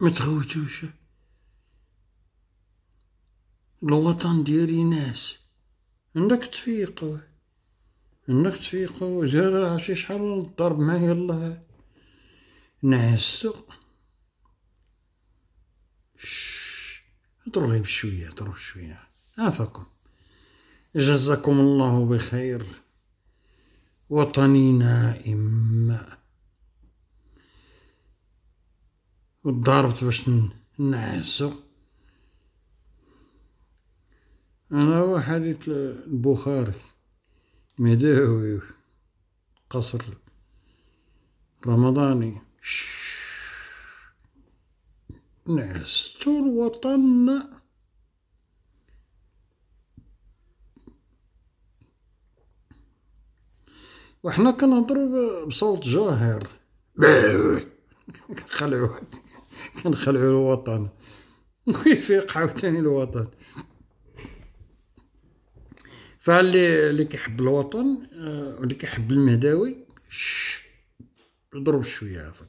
ما تغوتوش الوطن ديالي ناس عندك تفيق عندك تفيق زاد عرفتي شحال ضرب معايا الله نعسو هضروا بشويه هضروا شويه عافاكم جزاكم الله بخير وطني نائم وضربت باش نعسو انا واحد البخاري مداوي قصر رمضاني نعست الوطن وحنا كنهضروا بصوت جاهر خلعوا كنخلعو الوطن ويفيق عاوتاني الوطن فاللي اللي كيحب الوطن آه، واللي كيحب المهداوي ضرب شويه عافاك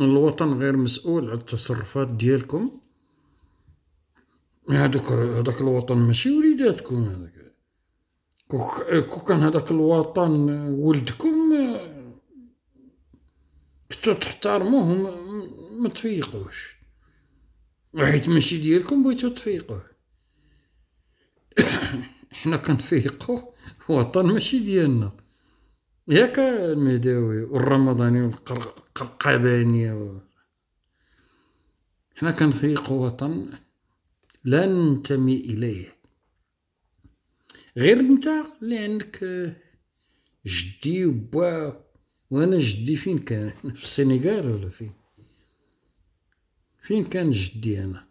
الوطن غير مسؤول على التصرفات ديالكم هذاك هذاك الوطن ماشي وليداتكم هذاك كون كان هذاك الوطن آه، ولدكم كنتو تحترموه ما تفيقوش وحيت ماشي ديالكم بغيتو تفيقوه حنا كنفيقو وطن ماشي ديالنا ياك المداوي والرمضاني والقرقاباني و... حنا كنفيقو وطن لا ننتمي اليه غير انت اللي عندك جدي وبا وانا جدي فين كان في السنغال ولا فين فين كان جدي انا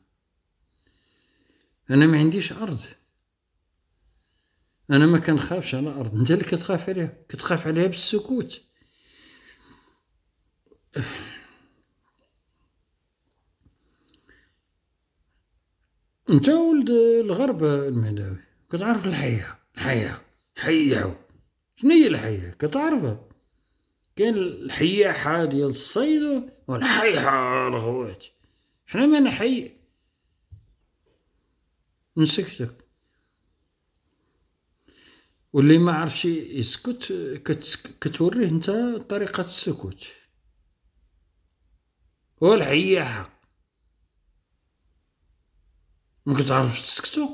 انا ما عنديش ارض انا ما كنخافش على ارض انت اللي كتخاف عليها كتخاف عليها بالسكوت انت ولد الغرب المهداوي كتعرف الحياه الحياه حيه شنو هي الحياه كتعرفها كان الحياحة ديال الصيد والحيحة الغوات حنا ما نحي نسكتو واللي ما عرفش يسكت كتوريه انت طريقة السكوت هو الحياحة ما كتعرفش تسكتو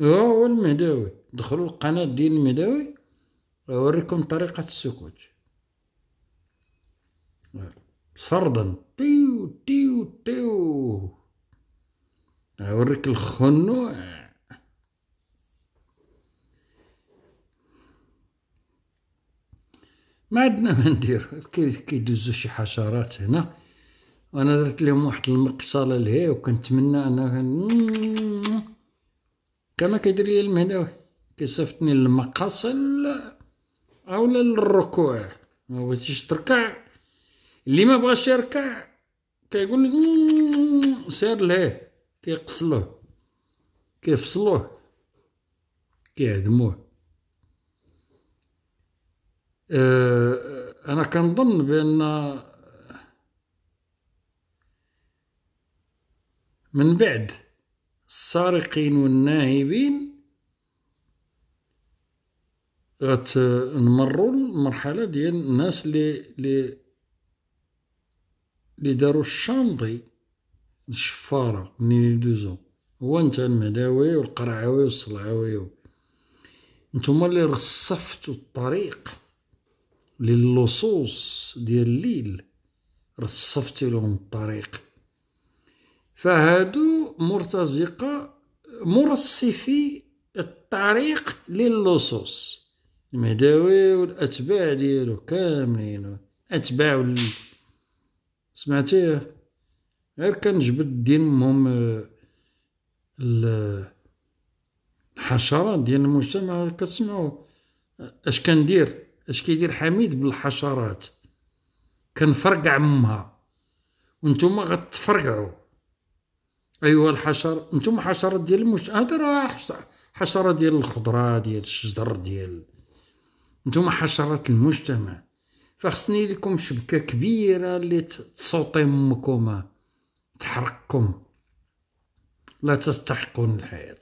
هو المهداوي دخلوا القناة ديال المهداوي اوريكم طريقة السكوت سردن تيو تيو تيو اوريك الخنوع ما عندنا ما ندير كيدوزو شي حشرات هنا وانا درت لهم واحد المقصالة لهي وكنتمنى انا كما كيدير لي المهناوي كيصيفطني للمقاصل اولا للركوع ما بغيتيش تركع اللي ما بغاش يركع كيقول لك سير ليه كيقصلوه كيفصلوه كيعدموه آه، انا كنظن بان من بعد السارقين والناهبين غتنمروا المرحله ديال الناس اللي اللي دارو الشامضي الشفاره منين يدوزو هو انت المهداوي والقرعاوي والصلعاوي نتوما اللي رصفتوا الطريق للصوص ديال الليل رصفتي لهم الطريق فهادو مرتزقة مرصفي الطريق للصوص المهداوي والأتباع ديالو كاملين أتباع سمعتي غير كنجبد ديال مهم آه، الحشرات ديال المجتمع كتسمعوا آه، اش كندير اش كيدير حميد بالحشرات كنفرقع مها وانتم غتفرقعوا ايها الحشر انتم حشرات ديال المجتمع هذا راه حشره ديال الخضره ديال الشجر ديال نتوما حشرات المجتمع فخصني لكم شبكه كبيره اللي تسوطي امكم تحرقكم لا تستحقون الحياه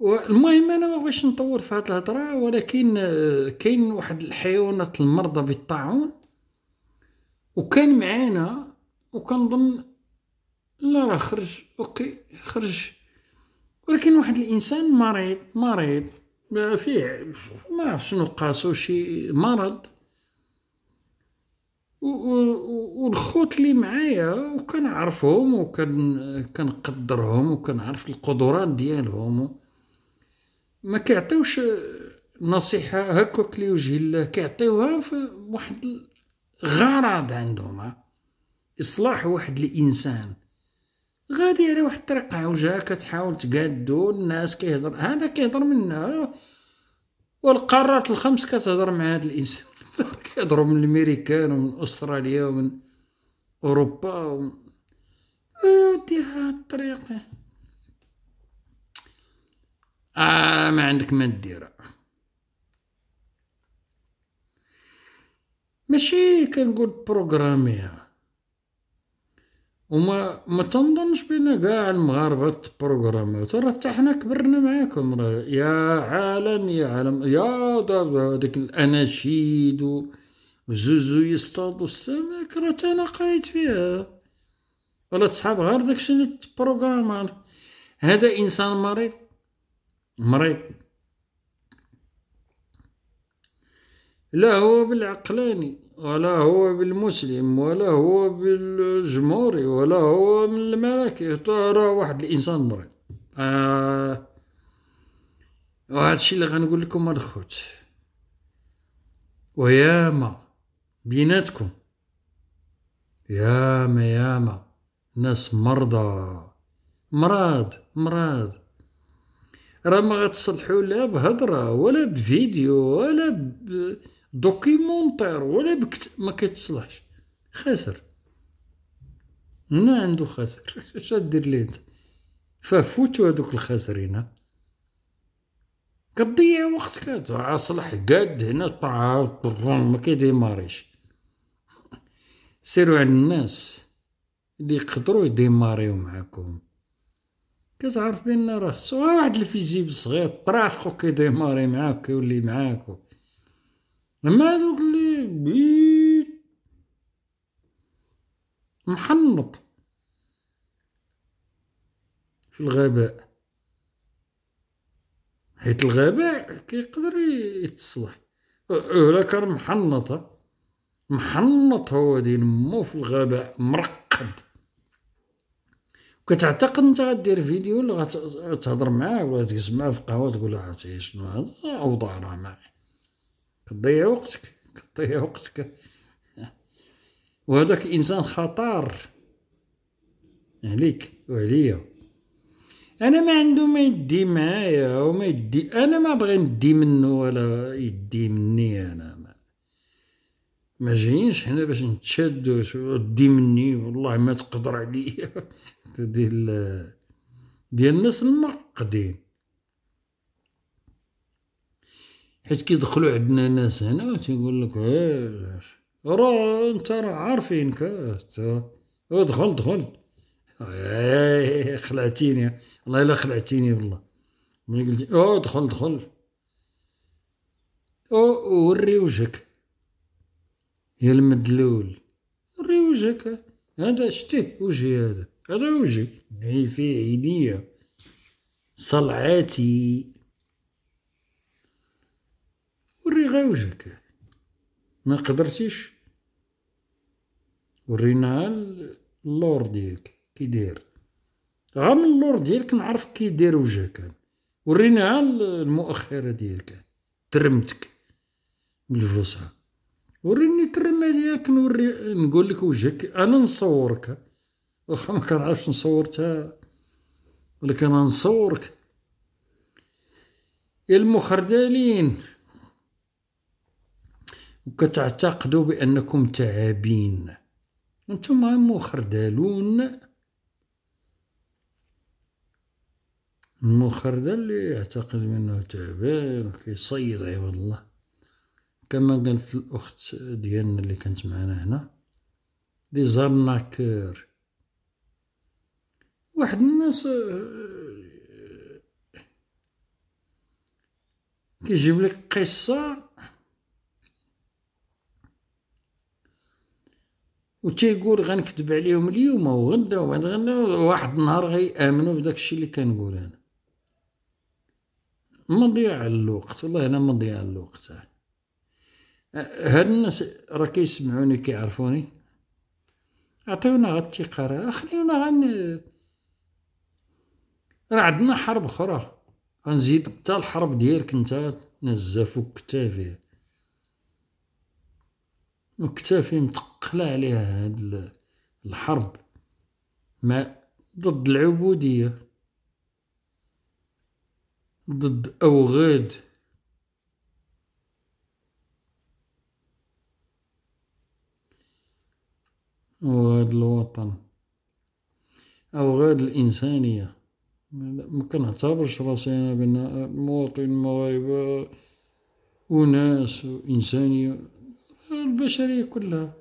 والمهم انا ما بغيتش نطور في هذه الهضره ولكن آه، كاين واحد الحيوانات المرضى بالطاعون وكان معانا وكنظن لا راه خرج اوكي خرج ولكن واحد الانسان مريض مريض ما فيه ما عرف شنو قاسو شي مرض والخوت اللي معايا وكنعرفهم وكن كنقدرهم وكنعرف القدرات ديالهم ما كيعطيوش نصيحه هكاك لوجه الله كيعطيوها في واحد غرض عندهم اصلاح واحد الانسان غادي على واحد الطريق عوجا كتحاول تقادو الناس كيهضر هذا كيهضر منها والقارات الخمس كتهضر مع هذا الانسان كيهضروا من الامريكان ومن استراليا ومن اوروبا ومن ودي هاد الطريق آه ما عندك ما دير ماشي كنقول بروغراميها وما ما تنظنش بان كاع المغاربه تبروغراميو ترى حتى حنا كبرنا معاكم راه يا عالم يا عالم يا هذيك الاناشيد وزوزو يصطادوا السمك راه تانا قايد فيها ولا تصحاب غير داكشي اللي تبروغرام هذا انسان مريض مريض لا هو بالعقلاني ولا هو بالمسلم ولا هو بالجمهوري ولا هو من الملكي راه واحد الانسان مريض آه وهذا الشيء اللي غنقول لكم الخوت وياما بيناتكم ياما ياما ناس مرضى مراد مراد راه ما غتصلحوا لا بهضره ولا بفيديو ولا ب... دوكيمونتير ولا بكت ما كيتصلحش خاسر هنا عنده خاسر اش دير ليه انت ففوتوا هذوك الخاسرين كضيع وقتك اصلح قاد هنا طعام طرون ما كيديماريش سيروا على الناس اللي يقدروا يديماريو معاكم كتعرف بان راه خصو واحد الفيزيب صغير طراخو كيديماري معاك ويولي معاك اما هذوك اللي بعيد محنط في الغباء حيت الغباء كيقدر يتصلح ولا كان محنط محنط هو دين مو في الغباء مرقد كتعتقد انت غدير فيديو ولا غتهضر معاه ولا تجلس معاه في قهوه تقول له عرفتي شنو هذا اوضاع راه معايا كضيع وقتك كضيع وقتك وهذاك انسان خطر عليك وعليا انا ما عنده ما يدي معايا وما يدي انا ما بغي ندي منه ولا يدي مني انا ما, ما جايينش هنا باش نتشادو دي مني والله ما تقدر عليا ديال ديال الناس المرقدين حيت كيدخلوا عندنا ناس هنا تيقول لك ايه راه انت راه عارفينك ادخل إيه، دخل إيه، خلعتيني الله الا خلعتيني بالله ملي قلت او إيه، دخل دخل او وري وجهك يا المدلول وري وجهك هذا شتيه وجهي هذا هذا وجهي عيني فيه عينيا صلعاتي وري غيوجك ما قدرتيش وريناها اللور ديالك كي داير غا من اللور ديالك نعرف كي داير وجهك وريناها المؤخره ديالك ترمتك بالفصحى وريني الترمه ديالك نوري نقول لك وجهك انا نصورك واخا ما كنعرفش نصورتها ولكن انا نصورك المخردلين وكتعتقدوا بأنكم تعابين وانتم مخردلون المخردل اللي يعتقد منه تعبان كيصيد عباد الله كما قالت الأخت ديالنا اللي كانت معنا هنا لي زارناكور واحد الناس آه، كيجيب لك قصه وتيقول غنكذب عليهم اليوم وغدا وبعد غدا واحد النهار غيامنوا بداك الشيء اللي كنقول انا مضيع الوقت والله انا مضيع الوقت هاد الناس راه كيسمعوني كيعرفوني عطيونا غا الثقه راه خليونا غن راه عندنا حرب اخرى غنزيد حتى الحرب ديالك نتا نزافوك كتافيه مكتفي متقلة عليها هاد الحرب مع ضد العبودية ضد أوغاد أوغاد الوطن أوغاد الإنسانية ما كنعتبرش راسي أنا بأن مواطن المغاربة وناس وإنسانية البشرية كلها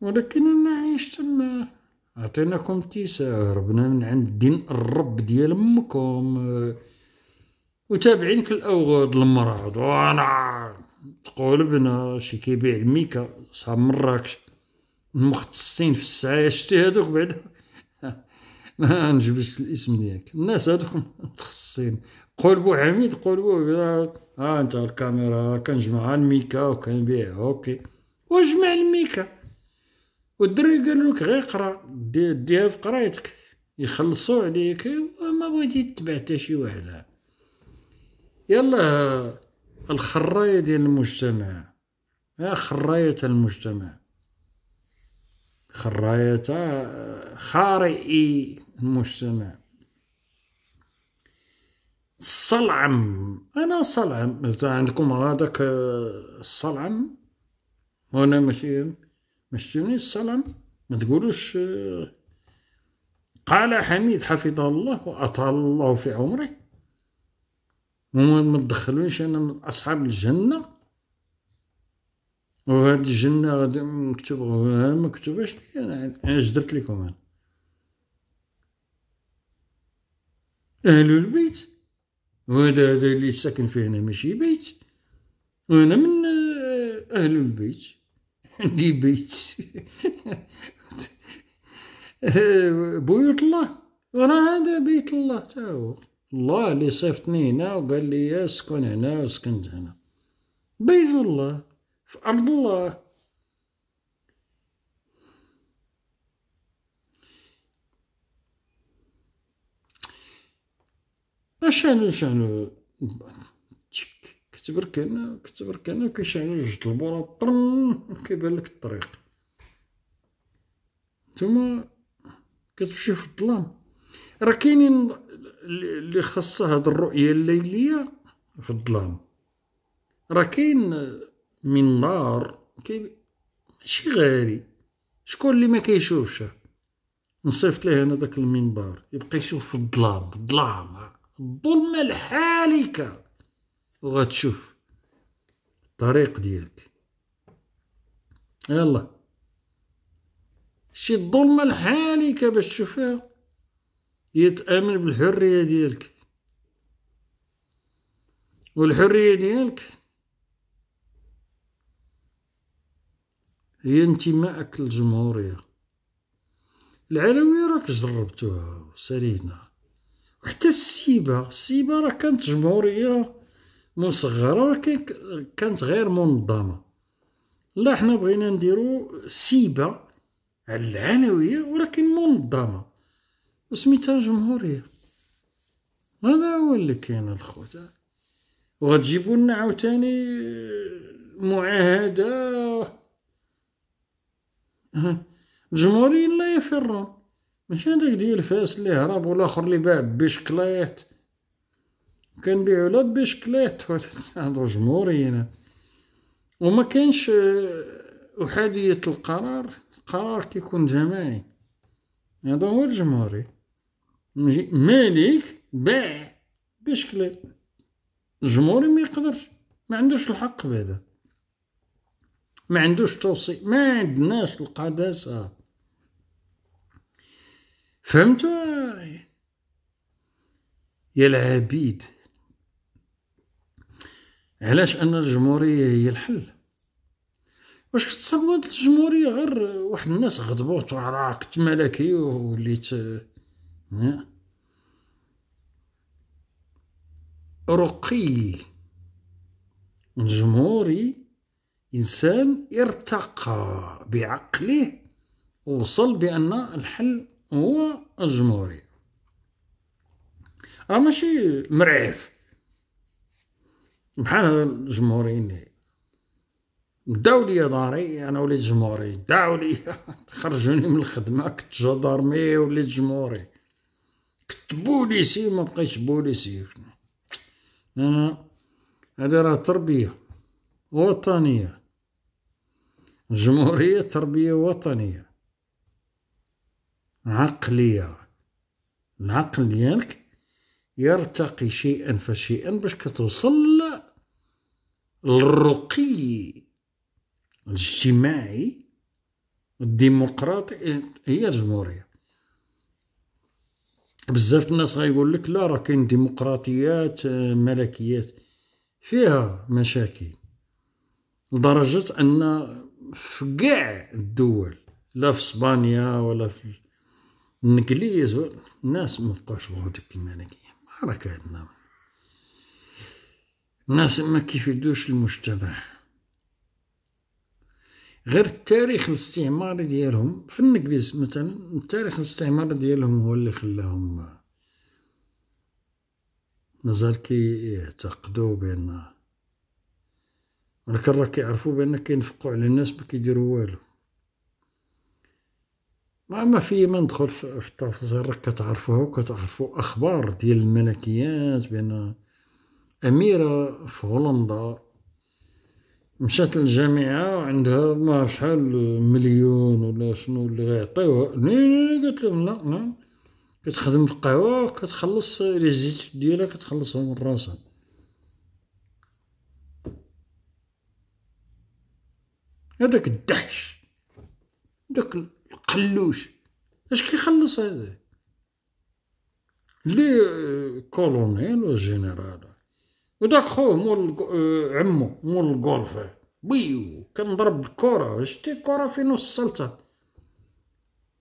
ولكننا عايش تما عطيناكم تيسا هربنا من عند دين الرب ديال امكم وتابعينك الأوغاد المراد وانا تقولبنا شي كيبيع الميكا صار مراكش المختصين في السعايه شتي هادوك بعدا ما نجبدش الاسم ديالك الناس هادوك متخصصين قول بو حميد قول بو ها انت الكاميرا كنجمع الميكا وكنبيع اوكي وجمع الميكا والدري قال لك غير قرا ديها دي في قرايتك يخلصوا عليك وما بغيتي تتبع حتى شي واحد يلا الخرايه ديال المجتمع خرايه المجتمع خرايتا خارئي المجتمع الصلعم انا صلعم عندكم هذاك الصلعم آه، هنا ماشي مش إيه، الصلعم ما تقولوش آه، قال حميد حفظه الله واطال الله في عمره وما تدخلونيش انا من اصحاب الجنه وهاد الجنة غادي مكتوب ما مكتوباش أنا جدرت لكم أنا أهل البيت وهذا هذا اللي ساكن فيه هنا ماشي بيت وأنا من آه، أهل البيت عندي بيت بيوت الله راه هذا بيت الله تا هو الله اللي صيفطني هنا وقال لي اسكن هنا وسكنت هنا بيت الله في أرض الله أشانو شانو تشك كتبرك هنا كيشعلو جوج البورا طرن كيبان لك الطريق نتوما كتمشي في الظلام راه كاينين اللي خاصها هاد الرؤيه الليليه في الظلام راه كاين منبار كي ماشي غالي شكون اللي ما كيشوفش نصيفط ليه انا داك المنبار يبقى يشوف في الظلام الظلام الظلمه الحالكه وغتشوف الطريق ديالك يلا شي الظلمه الحالكه باش تشوفها يتامن بالحريه ديالك والحريه ديالك هي انتمائك للجمهورية العلوية راك جربتوها وسالينا حتى السيبة السيبة راه كانت جمهورية مصغرة راه كانت غير منظمة لا حنا بغينا نديرو سيبة على العلوية ولكن منظمة وسميتها جمهورية هذا هو اللي كاين الخوت وغتجيبوا لنا عاوتاني معاهده الجمهوريين لا يفرون ماشي هذاك ديال فاس اللي هرب والاخر اللي باع كان كنبيعو لا بشكلايت هادو جمهوريين وما كانش احاديه آه، القرار القرار كيكون جماعي هذا هو الجمهوري مالك باع بشكل الجمهوري ما يقدرش ما عندوش الحق بهذا ما عندوش توصي ما عندناش القداسة فهمتوا يا العبيد علاش ان الجمهوريه هي الحل واش كتصور هاد الجمهوريه غير واحد الناس غضبوا تعراقت ملكي وليت رقي الجمهوري إنسان ارتقى بعقله ووصل بأن الحل هو الجمهورية راه ماشي مرعف بحال الجمهوريين داو داري انا وليت جمهوري داو ليا خرجوني من الخدمه كنت جدارمي وليت جمهوري كنت بوليسي ما بقيتش بوليسي انا هادي راه تربيه وطنيه جمهورية تربية وطنية عقلية العقل ديالك يرتقي شيئا فشيئا باش كتوصل للرقي الاجتماعي الديمقراطي هي الجمهورية بزاف الناس غيقول لك لا راه كاين ديمقراطيات ملكيات فيها مشاكل لدرجة أن في كاع الدول لا في اسبانيا ولا في الانجليز الناس ما بقاوش بغاو ديك الملكية معركة عندنا الناس ما كيفيدوش المجتمع غير التاريخ الاستعماري ديالهم في الانجليز مثلا التاريخ الاستعماري ديالهم هو اللي خلاهم مازال كيعتقدوا بان ولكن راه كيعرفوا بان كينفقوا على الناس ما كيديروا والو ما ما في ما ندخل في التفاصيل راك كتعرفوها وكتعرفوا اخبار ديال الملكيات بان اميره في هولندا مشات للجامعة عندها ما شحال مليون ولا شنو اللي غيعطيوها ني قالت لهم لا كتخدم في القهوة كتخلص لي زيت ديالها كتخلصهم راسها هذاك الدحش داك القلوش اش كيخلص هذا لي كولونيل جينيرال وداك خوه مول آه، عمو مول الكولفة ويو كنضرب الكرة شتي الكرة فين وصلتها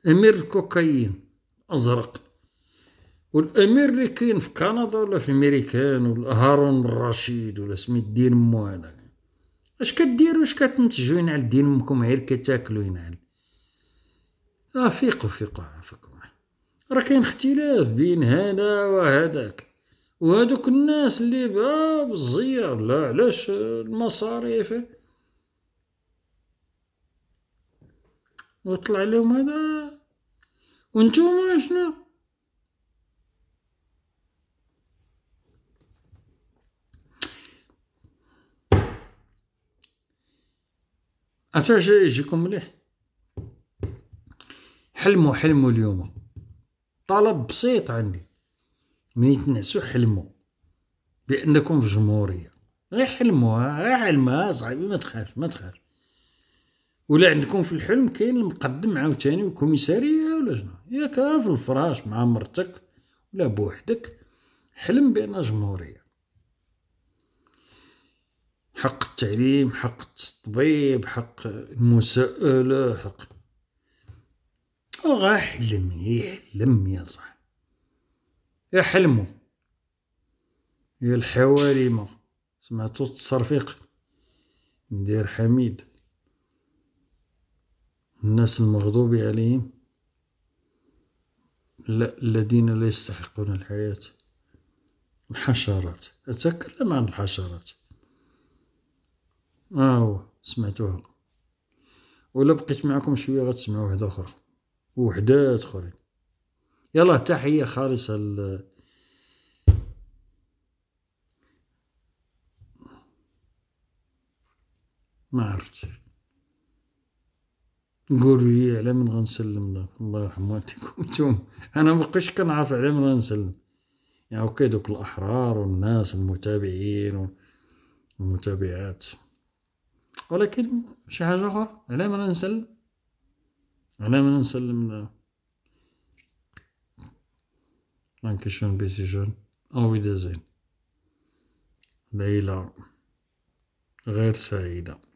امير الكوكايين ازرق والامير اللي كاين في كندا ولا في الميريكان ولا هارون الرشيد ولا سميت دير مو هذاك اش كديروا اش كتنتجوا ينعل دين امكم غير كتاكلوا ينعل افيقوا فيقوا فيقوا عافاكم راه كاين اختلاف بين هذا وهذاك وهذوك الناس اللي الزيار لا علاش المصاريف وطلع لهم هذا وانتم شنو انت يجيكم مليح حلموا حلموا اليوم طلب بسيط عندي من تنعسوا حلموا بانكم في جمهوريه غير حلموا غير حلمها صاحبي ما تخاف ما تخاف ولا عندكم في الحلم كاين المقدم عاوتاني والكوميساريه ولا شنو ياك في الفراش مع مرتك ولا بوحدك حلم بان جمهوريه حق التعليم حق الطبيب حق المساءلة حق غاحلم يحلم يا صاحبي يحلمو يا الحواريمة سمعتو التصرفيق ندير حميد الناس المغضوب عليهم لا الذين لا يستحقون الحياة الحشرات أتكلم عن الحشرات آه سمعتوها ولا بقيت معكم شويه غتسمعوا وحده اخرى وحدات اخرين يلا تحيه خالصه ال ما عرفت قولوا لي على من غنسلم لك الله يرحم والديكم نتوما انا بقيتش كنعرف على من غنسلم يعني اوكي دوك الاحرار والناس المتابعين والمتابعات ولكن شي حاجة أخرى علاه ما نسلم على ما نسلم بي سي جون أو زين ليلة غير سعيدة